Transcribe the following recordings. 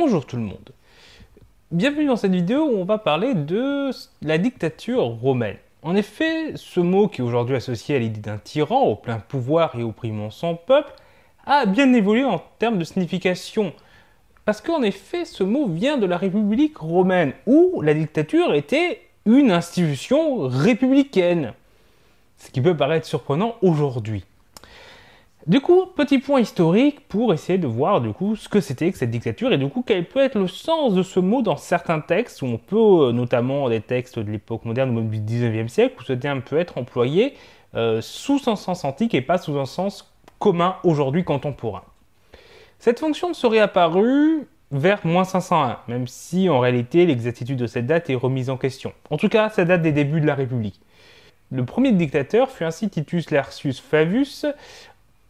Bonjour tout le monde. Bienvenue dans cette vidéo où on va parler de la dictature romaine. En effet, ce mot qui est aujourd'hui associé à l'idée d'un tyran au plein pouvoir et opprimant sans peuple a bien évolué en termes de signification. Parce qu'en effet, ce mot vient de la République romaine, où la dictature était une institution républicaine. Ce qui peut paraître surprenant aujourd'hui. Du coup, petit point historique pour essayer de voir du coup ce que c'était que cette dictature et du coup quel peut être le sens de ce mot dans certains textes où on peut, euh, notamment des textes de l'époque moderne ou du 19e siècle, où ce terme peut être employé euh, sous son sens antique et pas sous un sens commun aujourd'hui contemporain. Cette fonction serait apparue vers moins 501, même si en réalité l'exactitude de cette date est remise en question. En tout cas, ça date des débuts de la République. Le premier dictateur fut ainsi Titus Lartius Favus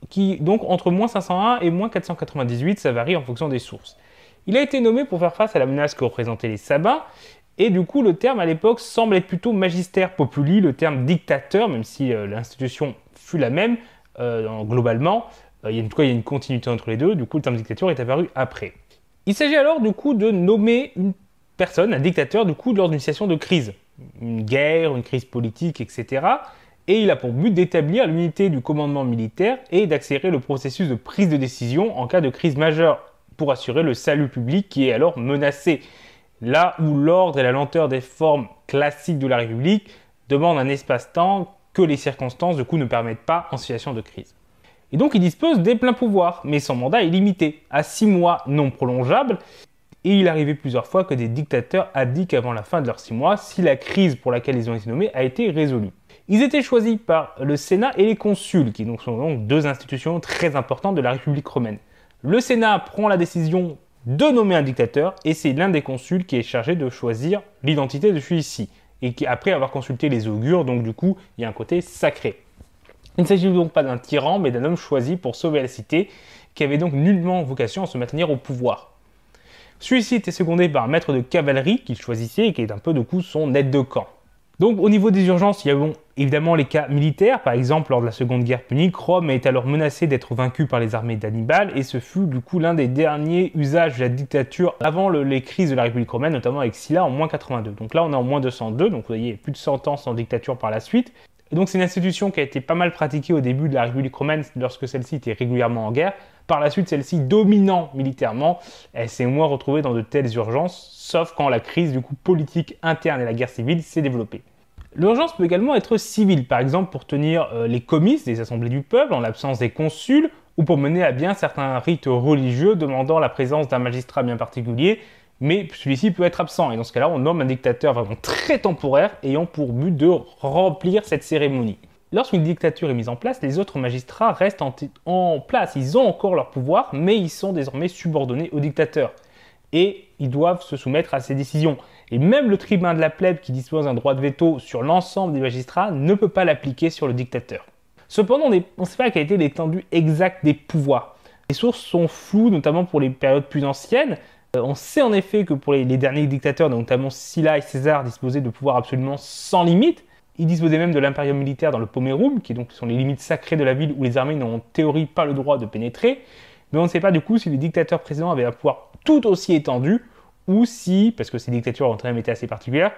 qui donc entre moins 501 et moins 498, ça varie en fonction des sources. Il a été nommé pour faire face à la menace que représentaient les sabbats, et du coup le terme à l'époque semble être plutôt magistère populi, le terme dictateur, même si euh, l'institution fut la même euh, globalement, euh, il y a, en tout cas il y a une continuité entre les deux, du coup le terme dictature est apparu après. Il s'agit alors du coup de nommer une personne, un dictateur, du coup lors d'une situation de crise, une guerre, une crise politique, etc et il a pour but d'établir l'unité du commandement militaire et d'accélérer le processus de prise de décision en cas de crise majeure pour assurer le salut public qui est alors menacé. Là où l'ordre et la lenteur des formes classiques de la République demandent un espace-temps que les circonstances de coup ne permettent pas en situation de crise. Et donc il dispose des pleins pouvoirs, mais son mandat est limité à 6 mois non prolongeables et il arrivait plusieurs fois que des dictateurs abdiquent avant la fin de leurs six mois si la crise pour laquelle ils ont été nommés a été résolue. Ils étaient choisis par le Sénat et les consuls, qui sont donc deux institutions très importantes de la République romaine. Le Sénat prend la décision de nommer un dictateur et c'est l'un des consuls qui est chargé de choisir l'identité de celui-ci. Et qui, après avoir consulté les augures, donc du coup, il y a un côté sacré. Il ne s'agit donc pas d'un tyran, mais d'un homme choisi pour sauver la cité, qui avait donc nullement vocation à se maintenir au pouvoir. Celui-ci était secondé par un maître de cavalerie qu'il choisissait et qui est un peu de coup son aide de camp. Donc au niveau des urgences, il y a évidemment les cas militaires, par exemple lors de la Seconde Guerre punique, Rome est alors menacée d'être vaincue par les armées d'Hannibal et ce fut du coup l'un des derniers usages de la dictature avant les crises de la République romaine, notamment avec Sylla en moins 82. Donc là on est en moins 202, donc vous voyez plus de 100 ans sans dictature par la suite. donc c'est une institution qui a été pas mal pratiquée au début de la République romaine lorsque celle-ci était régulièrement en guerre, par la suite, celle-ci dominant militairement, elle s'est moins retrouvée dans de telles urgences, sauf quand la crise du coup politique interne et la guerre civile s'est développée. L'urgence peut également être civile, par exemple pour tenir euh, les comices des assemblées du peuple en l'absence des consuls, ou pour mener à bien certains rites religieux demandant la présence d'un magistrat bien particulier, mais celui-ci peut être absent. Et dans ce cas-là, on nomme un dictateur vraiment très temporaire ayant pour but de remplir cette cérémonie. Lorsqu'une dictature est mise en place, les autres magistrats restent en, place. Ils ont encore leur pouvoir, mais ils sont désormais subordonnés au dictateur. Et ils doivent se soumettre à ses décisions. Et même le tribun de la plèbe qui dispose d'un droit de veto sur l'ensemble des magistrats ne peut pas l'appliquer sur le dictateur. Cependant, on ne sait pas quelle était l'étendue exacte des pouvoirs. Les sources sont floues, notamment pour les périodes plus anciennes. Euh, on sait en effet que pour les, derniers dictateurs, notamment Scylla et César, disposaient de pouvoirs absolument sans limite. Il disposait même de l'impérium militaire dans le Pomerum, qui donc sont les limites sacrées de la ville où les armées n'ont en théorie pas le droit de pénétrer, mais on ne sait pas du coup si les dictateurs précédents avaient un pouvoir tout aussi étendu, ou si, parce que ces dictatures ont quand même été assez particulières,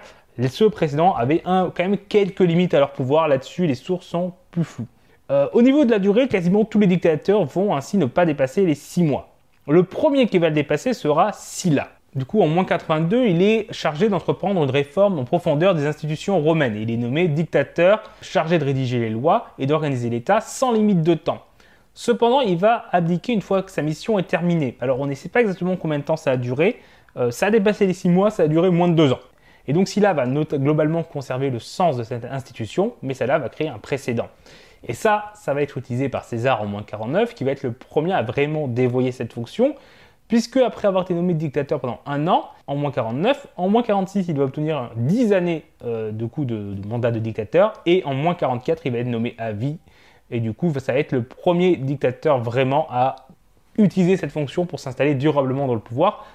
ceux précédents avaient un, quand même quelques limites à leur pouvoir, là-dessus les sources sont plus floues. Euh, au niveau de la durée, quasiment tous les dictateurs vont ainsi ne pas dépasser les 6 mois. Le premier qui va le dépasser sera Scylla. Du coup, en moins 82, il est chargé d'entreprendre une réforme en profondeur des institutions romaines. Il est nommé dictateur, chargé de rédiger les lois et d'organiser l'État sans limite de temps. Cependant, il va abdiquer une fois que sa mission est terminée. Alors, on ne sait pas exactement combien de temps ça a duré. Euh, ça a dépassé les six mois, ça a duré moins de deux ans. Et donc, Sylla va globalement conserver le sens de cette institution, mais cela va créer un précédent. Et ça, ça va être utilisé par César en moins 49, qui va être le premier à vraiment dévoyer cette fonction, puisque après avoir été nommé dictateur pendant un an, en moins 49, en moins 46, il doit obtenir 10 années euh, de coup de, de, mandat de dictateur, et en moins 44, il va être nommé à vie, et du coup, ça va être le premier dictateur vraiment à utiliser cette fonction pour s'installer durablement dans le pouvoir,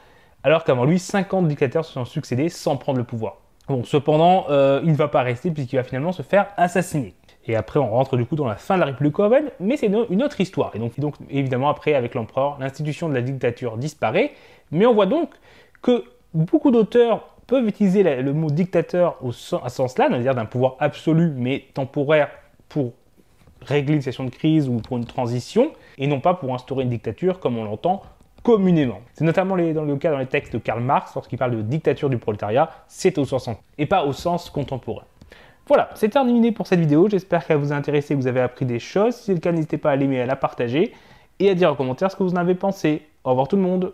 alors qu'avant lui, 50 dictateurs se sont succédés sans prendre le pouvoir. Bon, cependant, euh, il ne va pas rester puisqu'il va finalement se faire assassiner. Et après, on rentre du coup dans la fin de la République Coven, mais c'est une autre histoire. Et donc, évidemment, après, avec l'empereur, l'institution de la dictature disparaît. Mais on voit donc que beaucoup d'auteurs peuvent utiliser le mot dictateur au à sens-là, c'est-à-dire d'un pouvoir absolu mais temporaire pour régler une situation de crise ou pour une transition, et non pas pour instaurer une dictature comme on l'entend communément. C'est notamment dans le cas dans les textes de Karl Marx, lorsqu'il parle de dictature du prolétariat, c'est au sens et pas au sens contemporain. Voilà, c'est terminé pour cette vidéo. J'espère qu'elle vous a intéressé, que vous avez appris des choses. Si c'est le cas, n'hésitez pas à l'aimer, à la partager et à dire en commentaire ce que vous en avez pensé. Au revoir tout le monde